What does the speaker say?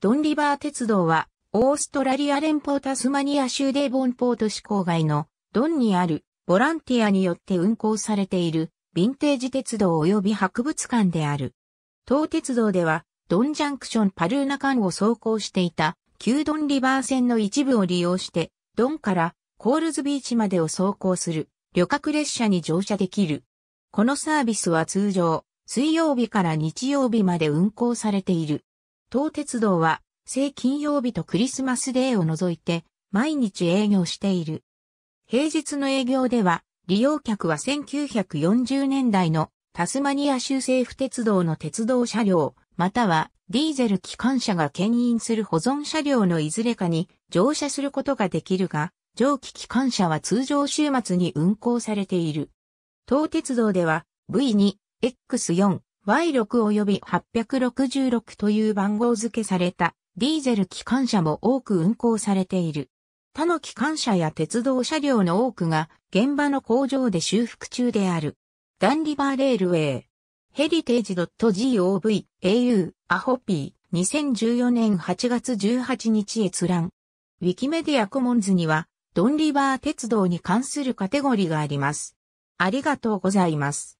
ドンリバー鉄道は、オーストラリア連邦タスマニア州デーボンポート市郊外のドンにあるボランティアによって運行されているヴィンテージ鉄道及び博物館である。東鉄道ではドンジャンクションパルーナ間を走行していた旧ドンリバー線の一部を利用してドンからコールズビーチまでを走行する旅客列車に乗車できる。このサービスは通常水曜日から日曜日まで運行されている。東鉄道は、正金曜日とクリスマスデーを除いて、毎日営業している。平日の営業では、利用客は1940年代のタスマニア州政府鉄道の鉄道車両、またはディーゼル機関車が牽引する保存車両のいずれかに乗車することができるが、蒸気機関車は通常週末に運行されている。東鉄道では V2、X4、Y6 及び866という番号付けされたディーゼル機関車も多く運行されている。他の機関車や鉄道車両の多くが現場の工場で修復中である。ダンリバーレールウェイ。ヘリテージ .gov au アホピー2014年8月18日閲覧。ウィキメディアコモンズにはドンリバー鉄道に関するカテゴリーがあります。ありがとうございます。